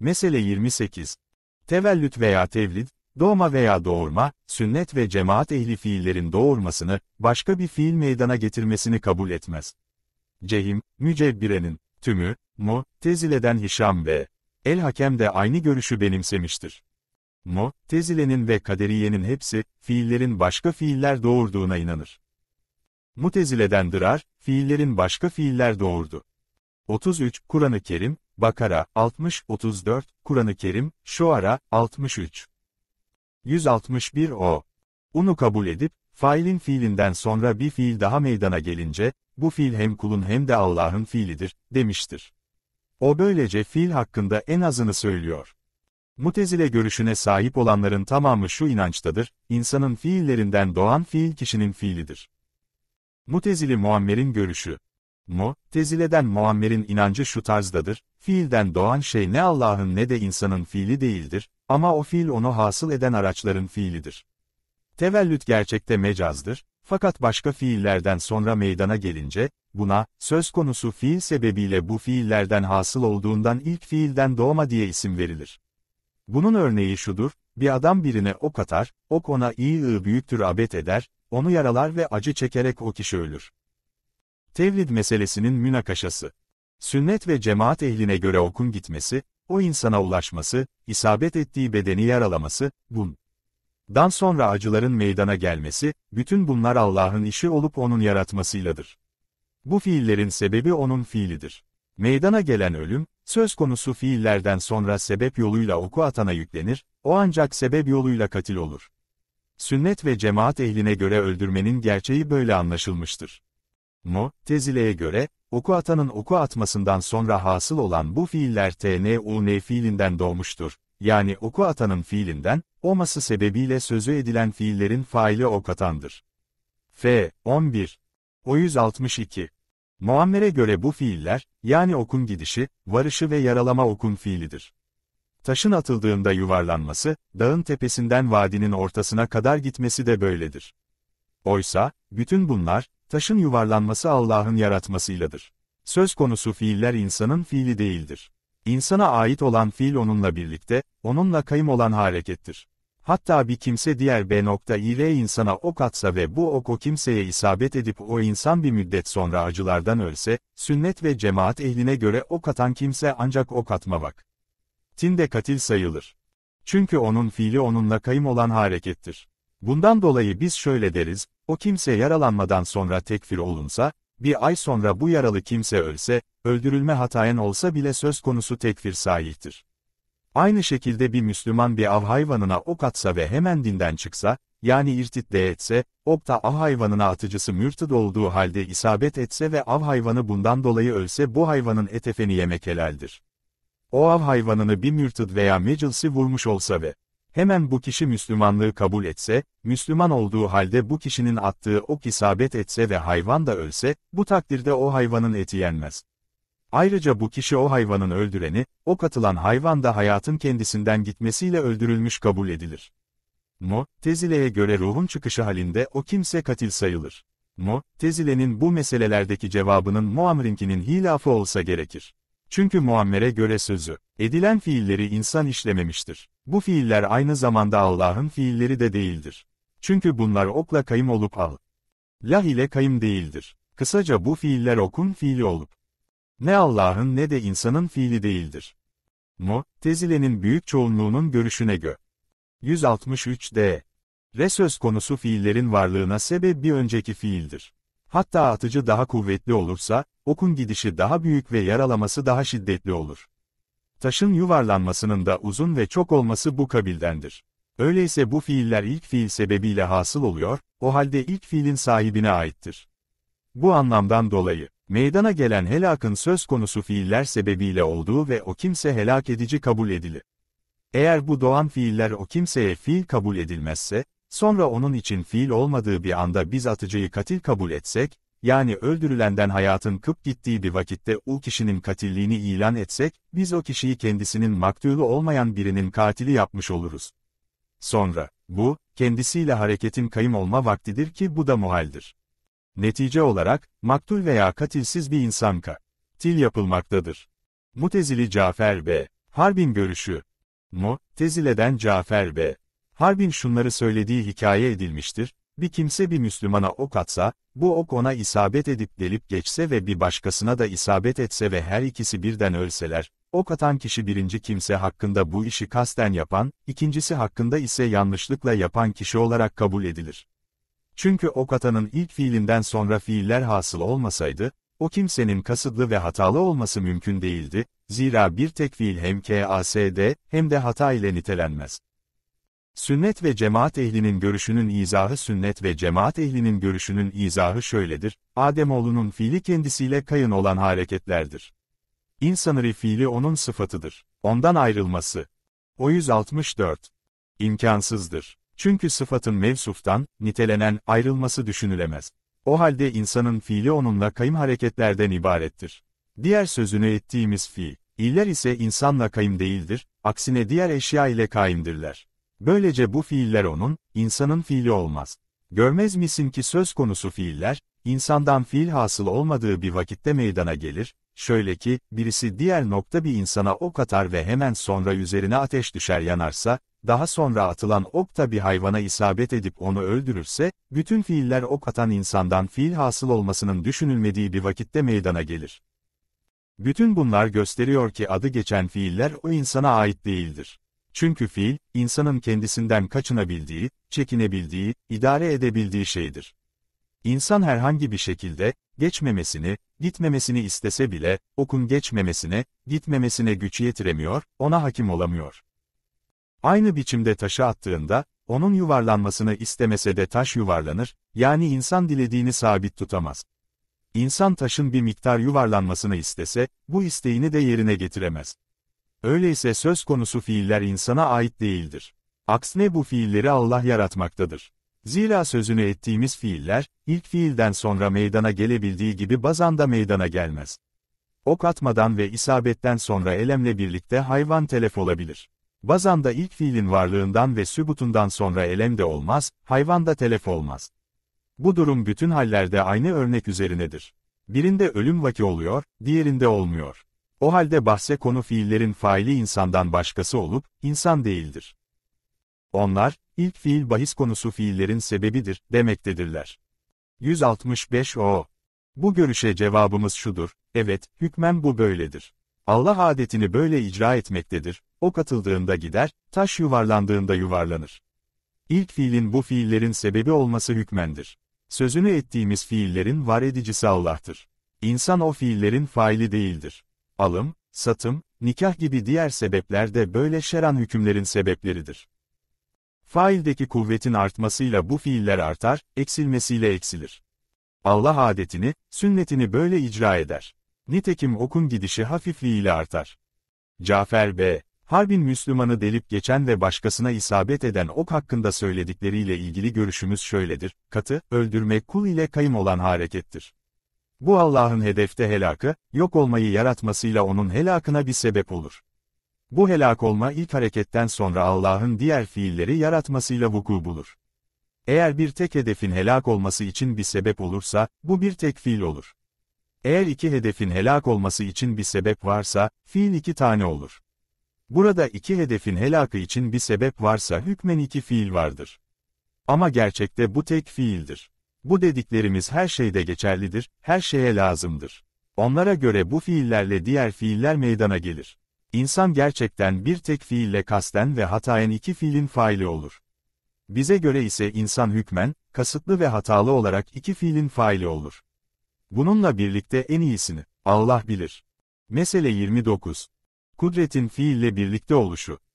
Mesele 28. Tevellüt veya tevlid, doğma veya doğurma, sünnet ve cemaat ehli fiillerin doğurmasını, başka bir fiil meydana getirmesini kabul etmez. Cehim, Mücebbire'nin, tümü, mu, tezileden Hişam ve El Hakem de aynı görüşü benimsemiştir. Mu, tezilenin ve kaderiyenin hepsi, fiillerin başka fiiller doğurduğuna inanır. Mutezileden Dırar, fiillerin başka fiiller doğurdu. 33, Kur'an-ı Kerim, Bakara 60-34, Kur'an-ı Kerim, Şuara 63. 161 o. Unu kabul edip, failin fiilinden sonra bir fiil daha meydana gelince, bu fiil hem kulun hem de Allah'ın fiilidir, demiştir. O böylece fiil hakkında en azını söylüyor. Mutezile görüşüne sahip olanların tamamı şu inançtadır, insanın fiillerinden doğan fiil kişinin fiilidir. Mutezili Muammer'in görüşü, mu, tezileden Muammer'in inancı şu tarzdadır, fiilden doğan şey ne Allah'ın ne de insanın fiili değildir, ama o fiil onu hasıl eden araçların fiilidir. Tevellüt gerçekte mecazdır, fakat başka fiillerden sonra meydana gelince, buna, söz konusu fiil sebebiyle bu fiillerden hasıl olduğundan ilk fiilden doğma diye isim verilir. Bunun örneği şudur, bir adam birine ok atar, ok ona iyi ı büyüktür abet eder, onu yaralar ve acı çekerek o kişi ölür. Tevhid meselesinin münakaşası. Sünnet ve cemaat ehline göre okun gitmesi, o insana ulaşması, isabet ettiği bedeni yaralaması, bun. Dan sonra acıların meydana gelmesi, bütün bunlar Allah'ın işi olup onun yaratmasıyladır. Bu fiillerin sebebi onun fiilidir. Meydana gelen ölüm, söz konusu fiillerden sonra sebep yoluyla oku atana yüklenir, o ancak sebep yoluyla katil olur. Sünnet ve cemaat ehline göre öldürmenin gerçeği böyle anlaşılmıştır. Mu, Tezile'ye göre, oku atanın oku atmasından sonra hasıl olan bu fiiller TNUN fiilinden doğmuştur. Yani oku atanın fiilinden, Oması sebebiyle sözü edilen fiillerin faili ok atandır. F. 11. O 162. Muammer'e göre bu fiiller, yani okun gidişi, varışı ve yaralama okun fiilidir. Taşın atıldığında yuvarlanması, dağın tepesinden vadinin ortasına kadar gitmesi de böyledir. Oysa, bütün bunlar, Taşın yuvarlanması Allah'ın yaratmasıyladır. Söz konusu fiiller insanın fiili değildir. İnsana ait olan fiil onunla birlikte, onunla kayım olan harekettir. Hatta bir kimse diğer B nokta ile insana ok atsa ve bu ok o kimseye isabet edip o insan bir müddet sonra acılardan ölse, sünnet ve cemaat ehline göre ok atan kimse ancak ok atmamak. Tinde katil sayılır. Çünkü onun fiili onunla kayım olan harekettir. Bundan dolayı biz şöyle deriz, o kimse yaralanmadan sonra tekfir olunsa, bir ay sonra bu yaralı kimse ölse, öldürülme hatayen olsa bile söz konusu tekfir sahihtir. Aynı şekilde bir Müslüman bir av hayvanına ok atsa ve hemen dinden çıksa, yani irtitle etse, ok da av hayvanına atıcısı mürtid olduğu halde isabet etse ve av hayvanı bundan dolayı ölse bu hayvanın etefeni yemek helaldir. O av hayvanını bir mürtid veya meclisi vurmuş olsa ve Hemen bu kişi Müslümanlığı kabul etse, Müslüman olduğu halde bu kişinin attığı ok isabet etse ve hayvan da ölse, bu takdirde o hayvanın eti yenmez. Ayrıca bu kişi o hayvanın öldüreni, o katılan hayvan da hayatın kendisinden gitmesiyle öldürülmüş kabul edilir. Mu, Tezile'ye göre ruhun çıkışı halinde o kimse katil sayılır. Mu, Tezile'nin bu meselelerdeki cevabının Muamrinkinin hilafı olsa gerekir. Çünkü muammere göre sözü, edilen fiilleri insan işlememiştir. Bu fiiller aynı zamanda Allah'ın fiilleri de değildir. Çünkü bunlar okla kayım olup al. Lah ile kayım değildir. Kısaca bu fiiller okun fiili olup. Ne Allah'ın ne de insanın fiili değildir. Mu, tezilenin büyük çoğunluğunun görüşüne gö. 163 d. Re söz konusu fiillerin varlığına sebep bir önceki fiildir. Hatta atıcı daha kuvvetli olursa, okun gidişi daha büyük ve yaralaması daha şiddetli olur. Taşın yuvarlanmasının da uzun ve çok olması bu kabildendir. Öyleyse bu fiiller ilk fiil sebebiyle hasıl oluyor, o halde ilk fiilin sahibine aittir. Bu anlamdan dolayı, meydana gelen helakın söz konusu fiiller sebebiyle olduğu ve o kimse helak edici kabul edilir. Eğer bu doğan fiiller o kimseye fiil kabul edilmezse, sonra onun için fiil olmadığı bir anda biz atıcıyı katil kabul etsek, yani öldürülenden hayatın kıp gittiği bir vakitte o kişinin katilliğini ilan etsek, biz o kişiyi kendisinin maktulu olmayan birinin katili yapmış oluruz. Sonra, bu, kendisiyle hareketin kayım olma vaktidir ki bu da muhaldir. Netice olarak, maktul veya katilsiz bir insan katil yapılmaktadır. Mutezili Cafer B. Harbin görüşü. Mu, Tezile'den Cafer B. Harbin şunları söylediği hikaye edilmiştir, bir kimse bir Müslümana ok atsa, bu ok ona isabet edip delip geçse ve bir başkasına da isabet etse ve her ikisi birden ölseler, ok atan kişi birinci kimse hakkında bu işi kasten yapan, ikincisi hakkında ise yanlışlıkla yapan kişi olarak kabul edilir. Çünkü ok atanın ilk fiilinden sonra fiiller hasıl olmasaydı, o kimsenin kasıtlı ve hatalı olması mümkün değildi, zira bir tek fiil hem KASD hem de hata ile nitelenmez. Sünnet ve cemaat ehlinin görüşünün izahı sünnet ve cemaat ehlinin görüşünün izahı şöyledir, Ademoğlunun fiili kendisiyle kayın olan hareketlerdir. İnsanırı fiili onun sıfatıdır, ondan ayrılması. O 164. İmkansızdır. Çünkü sıfatın mevsuftan, nitelenen, ayrılması düşünülemez. O halde insanın fiili onunla kayım hareketlerden ibarettir. Diğer sözünü ettiğimiz fiil, iller ise insanla kayım değildir, aksine diğer eşya ile kaimdirler. Böylece bu fiiller onun, insanın fiili olmaz. Görmez misin ki söz konusu fiiller, insandan fiil hasıl olmadığı bir vakitte meydana gelir, şöyle ki, birisi diğer nokta bir insana ok atar ve hemen sonra üzerine ateş düşer yanarsa, daha sonra atılan ok da bir hayvana isabet edip onu öldürürse, bütün fiiller ok atan insandan fiil hasıl olmasının düşünülmediği bir vakitte meydana gelir. Bütün bunlar gösteriyor ki adı geçen fiiller o insana ait değildir. Çünkü fiil, insanın kendisinden kaçınabildiği, çekinebildiği, idare edebildiği şeydir. İnsan herhangi bir şekilde, geçmemesini, gitmemesini istese bile, okun geçmemesine, gitmemesine güç yetiremiyor, ona hakim olamıyor. Aynı biçimde taşı attığında, onun yuvarlanmasını istemese de taş yuvarlanır, yani insan dilediğini sabit tutamaz. İnsan taşın bir miktar yuvarlanmasını istese, bu isteğini de yerine getiremez. Öyleyse söz konusu fiiller insana ait değildir. Aksine bu fiilleri Allah yaratmaktadır. Zira sözünü ettiğimiz fiiller, ilk fiilden sonra meydana gelebildiği gibi bazen de meydana gelmez. Ok atmadan ve isabetten sonra elemle birlikte hayvan telef olabilir. Bazen de ilk fiilin varlığından ve sübutundan sonra elem de olmaz, hayvan da telef olmaz. Bu durum bütün hallerde aynı örnek üzerinedir. Birinde ölüm vaki oluyor, diğerinde olmuyor. O halde bahse konu fiillerin faili insandan başkası olup, insan değildir. Onlar, ilk fiil bahis konusu fiillerin sebebidir, demektedirler. 165 o. Bu görüşe cevabımız şudur, evet, hükmen bu böyledir. Allah adetini böyle icra etmektedir, o katıldığında gider, taş yuvarlandığında yuvarlanır. İlk fiilin bu fiillerin sebebi olması hükmendir. Sözünü ettiğimiz fiillerin var edicisi Allah'tır. İnsan o fiillerin faili değildir alım, satım, nikah gibi diğer sebepler de böyle şeran hükümlerin sebepleridir. Faildeki kuvvetin artmasıyla bu fiiller artar, eksilmesiyle eksilir. Allah adetini, sünnetini böyle icra eder. Nitekim okun gidişi hafifliğiyle artar. Cafer B. Harbin Müslümanı delip geçen ve başkasına isabet eden ok hakkında söyledikleriyle ilgili görüşümüz şöyledir, katı, öldürmek kul ile kayım olan harekettir. Bu Allah'ın hedefte helakı, yok olmayı yaratmasıyla onun helakına bir sebep olur. Bu helak olma ilk hareketten sonra Allah'ın diğer fiilleri yaratmasıyla vuku bulur. Eğer bir tek hedefin helak olması için bir sebep olursa, bu bir tek fiil olur. Eğer iki hedefin helak olması için bir sebep varsa, fiil iki tane olur. Burada iki hedefin helakı için bir sebep varsa hükmen iki fiil vardır. Ama gerçekte bu tek fiildir. Bu dediklerimiz her şeyde geçerlidir, her şeye lazımdır. Onlara göre bu fiillerle diğer fiiller meydana gelir. İnsan gerçekten bir tek fiille kasten ve hataen iki fiilin faili olur. Bize göre ise insan hükmen, kasıtlı ve hatalı olarak iki fiilin faili olur. Bununla birlikte en iyisini, Allah bilir. Mesele 29. Kudretin fiille birlikte oluşu.